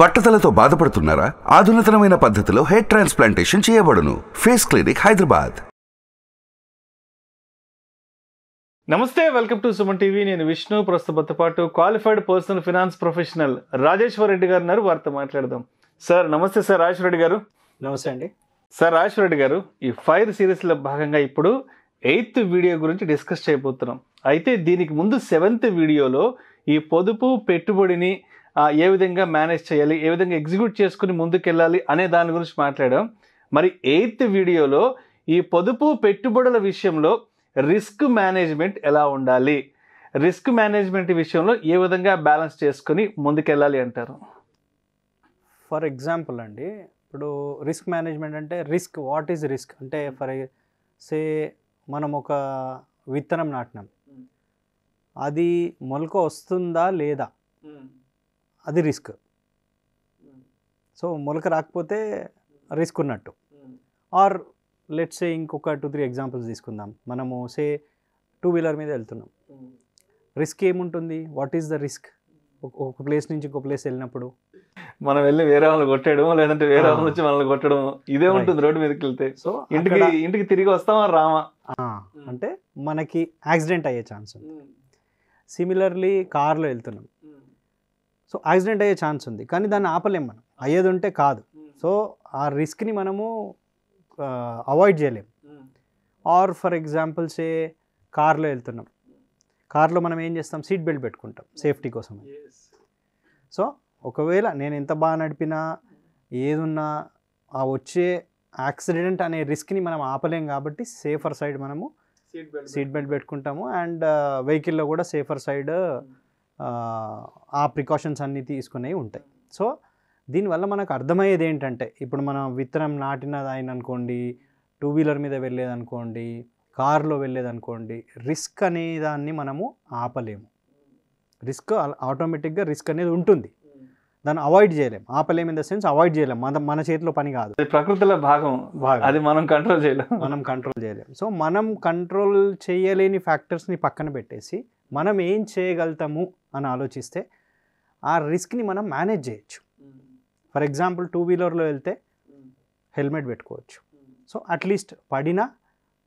బట్టతలతో బాధపడుతున్నారా ఆధునితనమైన పద్ధతిలో హెయిర్ ట్రాన్స్ప్లాంటేషన్ చేయబడును ఫేస్ క్లినిక్ హైదరాబాద్ నమస్తే వెల్కమ్ టు సుమన్ టీవీ నేను విష్ణు ప్రస్తుతంతో పాటు qualified personal finance professional Rajeshwar Reddy గారు ఉన్నారు వారితో మాట్లాడదాం సార్ నమస్తే సార్ రాజేశ్వర రెడ్డి గారు నమస్తే అండి సార్ రాజేశ్వర రెడ్డి గారు ఈ ఫైర్ సిరీస్లో భాగంగా ఇప్పుడు ఎయిత్ వీడియో గురించి డిస్కస్ చేయబోతున్నాం అయితే దీనికి ముందు సెవెంత్ వీడియోలో ఈ పొదుపు పెట్టుబడిని ఏ విధంగా మేనేజ్ చేయాలి ఏ విధంగా ఎగ్జిక్యూట్ చేసుకుని ముందుకెళ్ళాలి అనే దాని గురించి మాట్లాడాం మరి ఎయిత్ వీడియోలో ఈ పొదుపు పెట్టుబడుల విషయంలో రిస్క్ మేనేజ్మెంట్ ఎలా ఉండాలి రిస్క్ మేనేజ్మెంట్ విషయంలో ఏ విధంగా బ్యాలెన్స్ చేసుకుని ముందుకెళ్ళాలి అంటారు ఫర్ ఎగ్జాంపుల్ అండి ఇప్పుడు రిస్క్ మేనేజ్మెంట్ అంటే రిస్క్ వాట్ ఈజ్ రిస్క్ అంటే ఫర్ సే మనం ఒక విత్తనం నాటినాం hmm. అది మొలక వస్తుందా లేదా hmm. అది రిస్క్ సో మొలక రాకపోతే రిస్క్ ఉన్నట్టు ఆర్ లెట్స్ ఇంకొక టూ త్రీ ఎగ్జాంపుల్స్ తీసుకుందాం మనము సే టూ వీలర్ మీద వెళ్తున్నాం రిస్క్ ఏముంటుంది వాట్ ఈస్ ద రిస్క్ ఒక ప్లేస్ నుంచి ఇంకో ప్లేస్ వెళ్ళినప్పుడు మనం వెళ్ళి వేరే వాళ్ళు కొట్టడం లేదంటే వేరే వాళ్ళ నుంచి మనల్ని కొట్టడం ఇదే ఉంటుంది రోడ్డు మీదకి వెళ్తే సో ఇంటికి ఇంటికి తిరిగి వస్తామా రామా అంటే మనకి యాక్సిడెంట్ అయ్యే ఛాన్స్ ఉంది సిమిలర్లీ కార్లో వెళ్తున్నాం సో యాక్సిడెంట్ అయ్యే ఛాన్స్ ఉంది కానీ దాన్ని ఆపలేం మనం అయ్యేది ఉంటే కాదు సో ఆ రిస్క్ని మనము అవాయిడ్ చేయలేం ఆర్ ఫర్ ఎగ్జాంపుల్ సే కార్లో వెళ్తున్నాం కార్లో మనం ఏం చేస్తాం సీట్ బెల్ట్ పెట్టుకుంటాం సేఫ్టీ కోసం సో ఒకవేళ నేను ఎంత బాగా నడిపినా ఏదున్నా ఆ వచ్చే యాక్సిడెంట్ అనే రిస్క్ని మనం ఆపలేం కాబట్టి సేఫర్ సైడ్ మనము సీట్ బెల్ట్ పెట్టుకుంటాము అండ్ వెహికల్లో కూడా సేఫర్ సైడ్ ఆ ప్రికాషన్స్ అన్నీ తీసుకునేవి ఉంటాయి సో దీనివల్ల మనకు అర్థమయ్యేది ఏంటంటే ఇప్పుడు మనం విత్తనం నాటినది అయిన అనుకోండి టూ వీలర్ మీద వెళ్ళేదనుకోండి కారులో వెళ్ళేదనుకోండి రిస్క్ అనే దాన్ని మనము ఆపలేము రిస్క్ ఆటోమేటిక్గా రిస్క్ అనేది ఉంటుంది దాన్ని అవాయిడ్ చేయలేం ఆపలేము ఇన్ ద సెన్స్ అవాయిడ్ చేయలేము మన మన చేతిలో పని కాదు ప్రకృతిలో భాగం భాగం అది మనం కంట్రోల్ చేయలేము మనం కంట్రోల్ చేయలేము సో మనం కంట్రోల్ చేయలేని ఫ్యాక్టర్స్ని పక్కన పెట్టేసి మనం ఏం చేయగలుగుతాము అని ఆలోచిస్తే ఆ రిస్క్ని మనం మేనేజ్ చేయొచ్చు ఫర్ ఎగ్జాంపుల్ టూ వీలర్లో వెళ్తే హెల్మెట్ పెట్టుకోవచ్చు సో అట్లీస్ట్ పడినా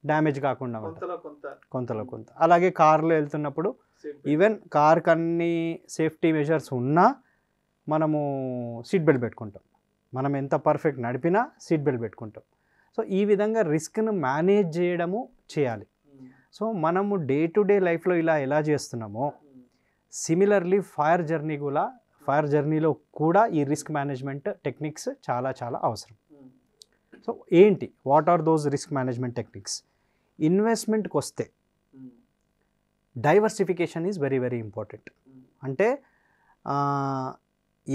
డ్యామేజ్ కాకుండా ఉంటుంది కొంతలో కొంత అలాగే కార్లో వెళ్తున్నప్పుడు ఈవెన్ కార్ అన్ని సేఫ్టీ మెజర్స్ ఉన్నా మనము సీట్ బెల్ట్ పెట్టుకుంటాం మనం ఎంత పర్ఫెక్ట్ నడిపినా సీట్ బెల్ట్ పెట్టుకుంటాం సో ఈ విధంగా రిస్క్ను మేనేజ్ చేయడము చేయాలి hmm. సో మనము డే టు డే లైఫ్లో ఇలా ఎలా చేస్తున్నామో సిమిలర్లీ ఫైర్ జర్నీ కూడా ఫైర్ జర్నీలో కూడా ఈ రిస్క్ మేనేజ్మెంట్ టెక్నిక్స్ చాలా చాలా అవసరం సో ఏంటి what are those risk management techniques ఇన్వెస్ట్మెంట్కి వస్తే diversification is very very important అంటే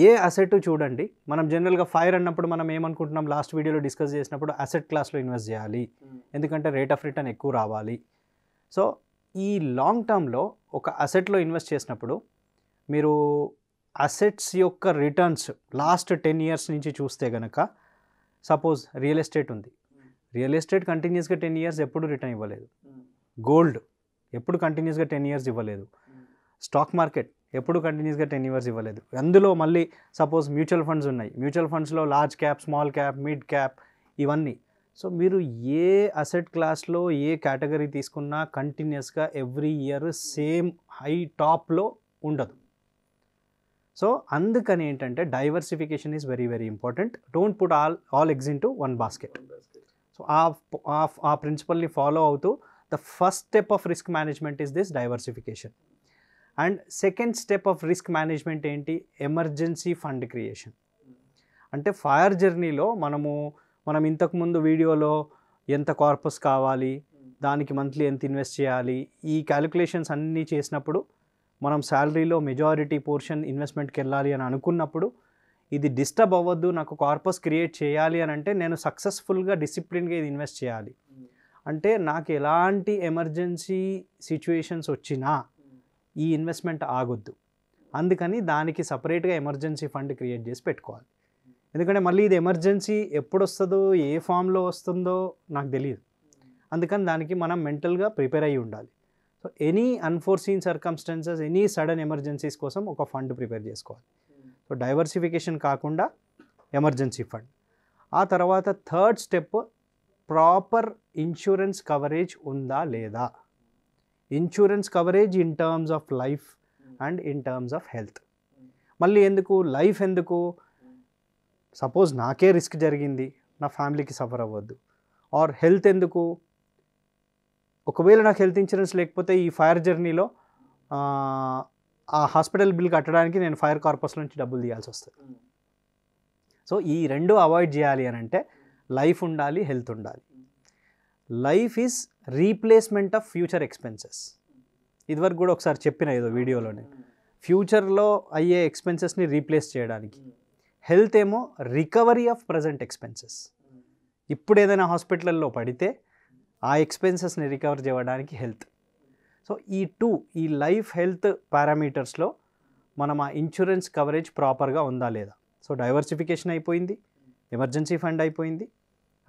ఏ అసెట్ చూడండి మనం జనరల్గా ఫైర్ అన్నప్పుడు మనం ఏమనుకుంటున్నాం లాస్ట్ వీడియోలో డిస్కస్ చేసినప్పుడు అసెట్ క్లాస్లో ఇన్వెస్ట్ చేయాలి ఎందుకంటే రేట్ ఆఫ్ రిటర్న్ ఎక్కువ రావాలి సో ఈ లాంగ్ టర్మ్లో ఒక అసెట్లో ఇన్వెస్ట్ చేసినప్పుడు మీరు అసెట్స్ యొక్క రిటర్న్స్ లాస్ట్ టెన్ ఇయర్స్ నుంచి చూస్తే కనుక సపోజ్ రియల్ ఎస్టేట్ ఉంది రియల్ ఎస్టేట్ కంటిన్యూస్గా టెన్ ఇయర్స్ ఎప్పుడు రిటర్న్ ఇవ్వలేదు గోల్డ్ ఎప్పుడు కంటిన్యూస్గా టెన్ ఇయర్స్ ఇవ్వలేదు స్టాక్ మార్కెట్ ఎప్పుడు కంటిన్యూస్గా టెన్ ఇయర్స్ ఇవ్వలేదు అందులో మళ్ళీ సపోజ్ మ్యూచువల్ ఫండ్స్ ఉన్నాయి మ్యూచువల్ ఫండ్స్లో large cap small cap mid cap ఇవన్నీ సో మీరు ఏ అసెట్ క్లాస్లో ఏ కేటగిరీ తీసుకున్నా కంటిన్యూస్గా ఎవ్రీ ఇయర్ సేమ్ హై టాప్లో ఉండదు సో అందుకని ఏంటంటే diversification is very very important don't put all all eggs in to one basket so ఆ ఆ ప్రిన్సిపల్ని ఫాలో అవుతూ the first step of risk management is this diversification and second step of risk management ఏంటి emergency fund creation అంటే fire జర్నీలో మనము మనం ఇంతకుముందు వీడియోలో ఎంత కార్పస్ కావాలి దానికి మంత్లీ ఎంత ఇన్వెస్ట్ చేయాలి ఈ క్యాలిక్యులేషన్స్ అన్నీ చేసినప్పుడు మనం శాలరీలో మెజారిటీ పోర్షన్ ఇన్వెస్ట్మెంట్కి వెళ్ళాలి అని అనుకున్నప్పుడు ఇది డిస్టర్బ్ అవ్వద్దు నాకు కార్పస్ క్రియేట్ చేయాలి అని అంటే నేను సక్సెస్ఫుల్గా డిసిప్లిన్గా ఇది ఇన్వెస్ట్ చేయాలి అంటే నాకు ఎలాంటి ఎమర్జెన్సీ సిచ్యువేషన్స్ వచ్చినా ఈ ఇన్వెస్ట్మెంట్ ఆగొద్దు అందుకని దానికి సపరేట్గా ఎమర్జెన్సీ ఫండ్ క్రియేట్ చేసి పెట్టుకోవాలి ఎందుకంటే మళ్ళీ ఇది ఎమర్జెన్సీ ఎప్పుడు వస్తుందో ఏ ఫామ్లో వస్తుందో నాకు తెలియదు అందుకని దానికి మనం మెంటల్గా ప్రిపేర్ అయ్యి ఉండాలి so any unforeseen circumstances any sudden emergencies కోసం ఒక ఫండ్ ప్రిపేర్ చేసుకోవాలి సో డైవర్సిఫికేషన్ కాకుండా ఎమర్జెన్సీ ఫండ్ ఆ తర్వాత third step proper insurance coverage ఉందా లేదా insurance coverage in terms of life and in terms of health మళ్ళీ ఎందుకు లైఫ్ ఎందుకు సపోజ్ నాకే రిస్క్ జరిగింది నా ఫ్యామిలీకి సఫర్ అవ్వద్దు ఆర్ హెల్త్ ఎందుకు ఒకవేళ నాకు హెల్త్ ఇన్సూరెన్స్ లేకపోతే ఈ ఫైర్ జర్నీలో ఆ హాస్పిటల్ బిల్ కట్టడానికి నేను ఫైర్ కార్పస్ నుంచి డబ్బులు తీయాల్సి వస్తుంది సో ఈ రెండు అవాయిడ్ చేయాలి అని అంటే లైఫ్ ఉండాలి హెల్త్ ఉండాలి life is replacement of future expenses ఇదివరకు కూడా ఒకసారి చెప్పిన ఏదో వీడియోలోనే ఫ్యూచర్లో అయ్యే ఎక్స్పెన్సెస్ని రీప్లేస్ చేయడానికి హెల్త్ ఏమో రికవరీ ఆఫ్ ప్రజెంట్ ఎక్స్పెన్సెస్ ఇప్పుడు ఏదైనా హాస్పిటల్లో పడితే ఆ ఎక్స్పెన్సెస్ని రికవర్ చేయడానికి హెల్త్ సో ఈ టూ ఈ లైఫ్ హెల్త్ పారామీటర్స్లో మనం ఆ ఇన్సూరెన్స్ కవరేజ్ ప్రాపర్గా ఉందా లేదా సో డైవర్సిఫికేషన్ అయిపోయింది ఎమర్జెన్సీ ఫండ్ అయిపోయింది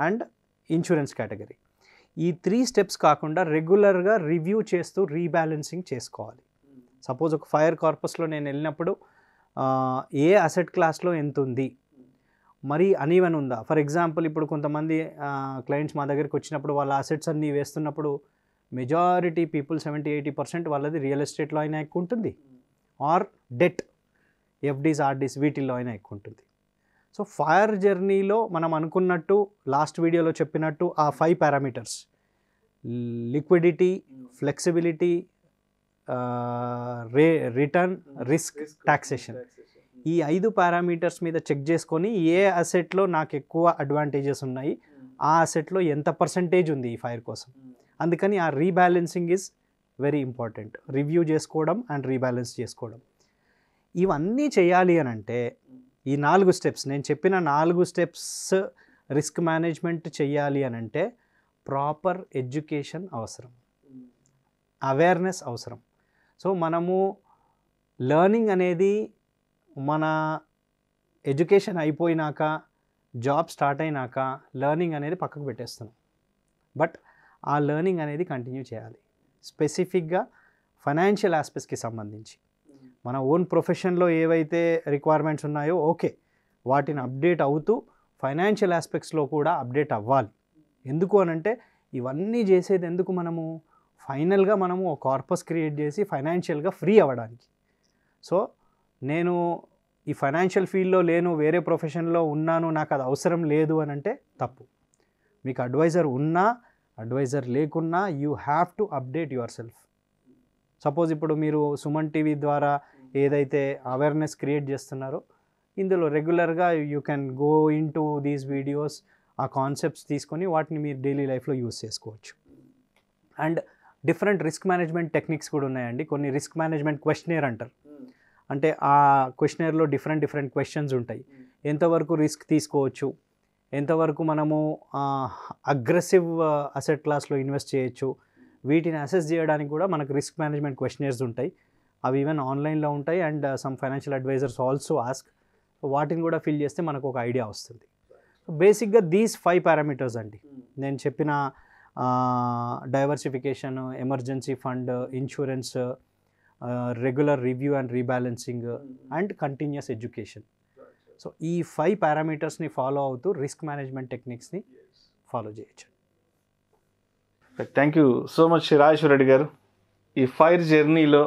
అండ్ ఇన్సూరెన్స్ కేటగిరీ ఈ త్రీ స్టెప్స్ కాకుండా రెగ్యులర్గా రివ్యూ చేస్తూ రీబ్యాలెన్సింగ్ చేసుకోవాలి సపోజ్ ఒక ఫైర్ కార్పస్లో నేను వెళ్ళినప్పుడు ఏ అసెట్ క్లాస్లో ఎంత ఉంది మరి అనీవన్ ఉందా ఫర్ ఎగ్జాంపుల్ ఇప్పుడు కొంతమంది క్లయింట్స్ మా దగ్గరికి వచ్చినప్పుడు వాళ్ళ అసెట్స్ అన్నీ వేస్తున్నప్పుడు majority people seventy eighty percent వాళ్ళది రియల్ ఎస్టేట్లో అయినా ఎక్కువ ఉంటుంది ఆర్ డెట్ ఎఫ్డీస్ ఆర్డీస్ వీటిల్లో అయినా ఎక్కువ ఉంటుంది సో ఫైర్ జర్నీలో మనం అనుకున్నట్టు లాస్ట్ వీడియోలో చెప్పినట్టు ఆ ఫైవ్ పారామీటర్స్ లిక్విడిటీ ఫ్లెక్సిబిలిటీ రే రిటర్న్ రిస్క్ టాక్సేషన్ ఈ ఐదు పారామీటర్స్ మీద చెక్ చేసుకొని ఏ అసెట్లో నాకు ఎక్కువ అడ్వాంటేజెస్ ఉన్నాయి ఆ అసెట్లో ఎంత పర్సంటేజ్ ఉంది ఈ ఫైర్ కోసం అందుకని ఆ rebalancing is very important review చేసుకోవడం అండ్ రీబ్యాలెన్స్ చేసుకోవడం ఇవన్నీ చేయాలి అని అంటే ఈ నాలుగు స్టెప్స్ నేను చెప్పిన నాలుగు స్టెప్స్ రిస్క్ మేనేజ్మెంట్ చేయాలి అని అంటే ప్రాపర్ ఎడ్యుకేషన్ అవసరం అవేర్నెస్ అవసరం సో మనము లెర్నింగ్ అనేది మన ఎడ్యుకేషన్ అయిపోయినాక జాబ్ స్టార్ట్ అయినాక లర్నింగ్ అనేది పక్కకు పెట్టేస్తున్నాం బట్ ఆ లర్నింగ్ అనేది కంటిన్యూ చేయాలి స్పెసిఫిక్గా ఫైనాన్షియల్ ఆస్పెక్ట్స్కి సంబంధించి మన ఓన్ ప్రొఫెషన్లో ఏవైతే రిక్వైర్మెంట్స్ ఉన్నాయో ఓకే వాటిని అప్డేట్ అవుతూ ఫైనాన్షియల్ ఆస్పెక్ట్స్లో కూడా అప్డేట్ అవ్వాలి ఎందుకు అనంటే ఇవన్నీ చేసేది ఎందుకు మనము ఫైనల్గా మనము ఒక కార్పస్ క్రియేట్ చేసి ఫైనాన్షియల్గా ఫ్రీ అవ్వడానికి సో నేను ఈ ఫైనాన్షియల్ ఫీల్డ్లో లేను వేరే ప్రొఫెషన్లో ఉన్నాను నాకు అది అవసరం లేదు అని అంటే తప్పు మీకు అడ్వైజర్ ఉన్నా అడ్వైజర్ లేకున్నా you have to update yourself suppose ఇప్పుడు మీరు సుమన్ టీవీ ద్వారా ఏదైతే అవేర్నెస్ క్రియేట్ చేస్తున్నారో ఇందులో రెగ్యులర్గా you can go into these videos ఆ కాన్సెప్ట్స్ తీసుకొని వాటిని మీరు డైలీ లైఫ్లో యూస్ చేసుకోవచ్చు and different risk management techniques కూడా ఉన్నాయండి కొన్ని రిస్క్ మేనేజ్మెంట్ క్వశ్చనేర్ అంటారు hmm. అంటే ఆ క్వశ్చనేర్లో డిఫరెంట్ డిఫరెంట్ క్వశ్చన్స్ ఉంటాయి hmm. ఎంతవరకు రిస్క్ తీసుకోవచ్చు ఎంతవరకు మనము అగ్రెసివ్ అసెట్ క్లాస్లో ఇన్వెస్ట్ చేయొచ్చు వీటిని అసెస్ చేయడానికి కూడా మనకు రిస్క్ మేనేజ్మెంట్ క్వశ్చనర్స్ ఉంటాయి అవి ఈవెన్ ఆన్లైన్లో ఉంటాయి and some financial advisors also ask వాటిని కూడా ఫిల్ చేస్తే మనకు ఒక ఐడియా వస్తుంది బేసిక్గా దీస్ ఫైవ్ పారామీటర్స్ అండి hmm. నేను చెప్పిన diversification emergency fund insurance regular review and rebalancing and continuous education so ఈ ఫైవ్ పారామీటర్స్ని ఫాలో అవుతూ రిస్క్ మేనేజ్మెంట్ టెక్నిక్స్ని ఫాలో చేయొచ్చు thank you so much Rajeshwara Reddy గారు ఈ ఫైర్ జర్నీలో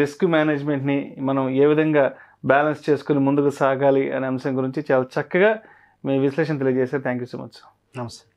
రిస్క్ మేనేజ్మెంట్ని మనం ఏ విధంగా బ్యాలెన్స్ చేసుకుని ముందుకు సాగాలి అనే అంశం గురించి చాలా చక్కగా మీ విశ్లేషణ తెలియజేశారు థ్యాంక్ యూ సో మచ్ నమస్తే